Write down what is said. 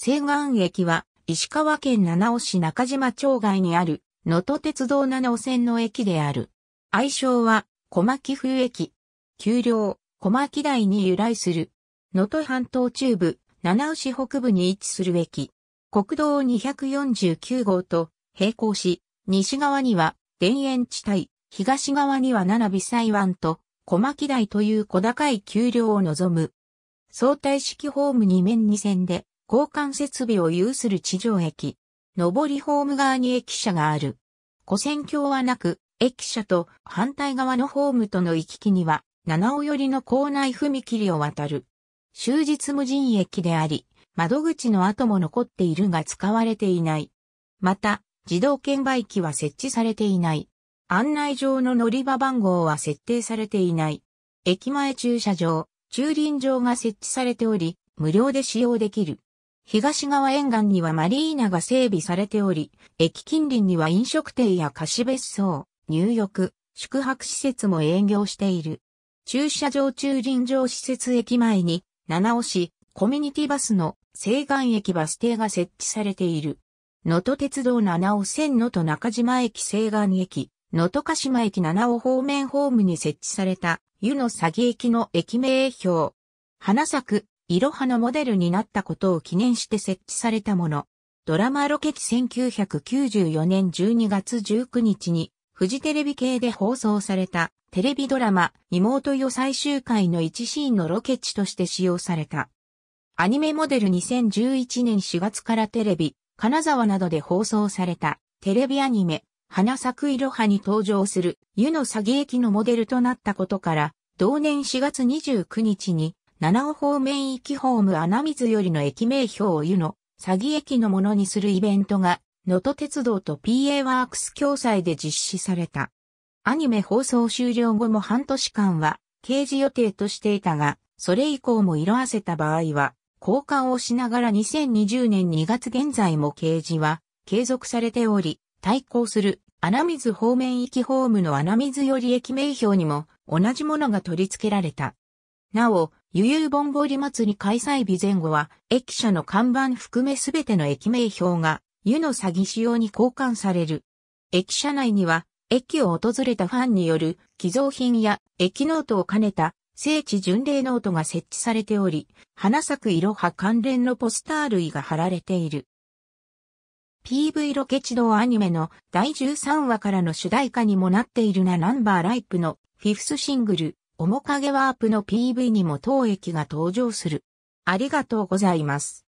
西岸駅は石川県七尾市中島町外にある能登鉄道七尾線の駅である。愛称は小牧風駅。丘陵、小牧台に由来する。能登半島中部、七尾市北部に位置する駅。国道249号と並行し、西側には田園地帯、東側には七尾西湾と小牧台という小高い丘陵を望む。相対式ホーム2面2線で交換設備を有する地上駅。上りホーム側に駅舎がある。古線橋はなく、駅舎と反対側のホームとの行き来には、七尾寄りの校内踏切を渡る。終日無人駅であり、窓口の跡も残っているが使われていない。また、自動券売機は設置されていない。案内上の乗り場番号は設定されていない。駅前駐車場、駐輪場が設置されており、無料で使用できる。東側沿岸にはマリーナが整備されており、駅近隣には飲食店や貸別荘、入浴、宿泊施設も営業している。駐車場駐輪場施設駅前に、七尾市コミュニティバスの西岸駅バス停が設置されている。能登鉄道七尾線能登中島駅西岸駅、能登鹿島駅七尾方面ホームに設置された湯の詐欺駅の駅名標。花咲くいろはのモデルになったことを記念して設置されたもの。ドラマロケ地1994年12月19日に、フジテレビ系で放送された、テレビドラマ、妹よ最終回の一シーンのロケ地として使用された。アニメモデル2011年4月からテレビ、金沢などで放送された、テレビアニメ、花咲くいろはに登場する、湯の詐欺駅のモデルとなったことから、同年4月29日に、七尾方面行きホーム穴水よりの駅名標を湯の、詐欺駅のものにするイベントが、能登鉄道と PA ワークス共催で実施された。アニメ放送終了後も半年間は、掲示予定としていたが、それ以降も色あせた場合は、交換をしながら2020年2月現在も掲示は継続されており、対抗する穴水方面行きホームの穴水より駅名標にも同じものが取り付けられた。なお、輸入盆踊り祭り開催日前後は、駅舎の看板含めすべての駅名標が、湯の詐欺仕様に交換される。駅舎内には、駅を訪れたファンによる寄贈品や駅ノートを兼ねた聖地巡礼ノートが設置されており、花咲く色派関連のポスター類が貼られている。PV ロケ地動アニメの第13話からの主題歌にもなっているなナンバーライプのフィフスシングル面影ワープの PV にも当駅が登場する。ありがとうございます。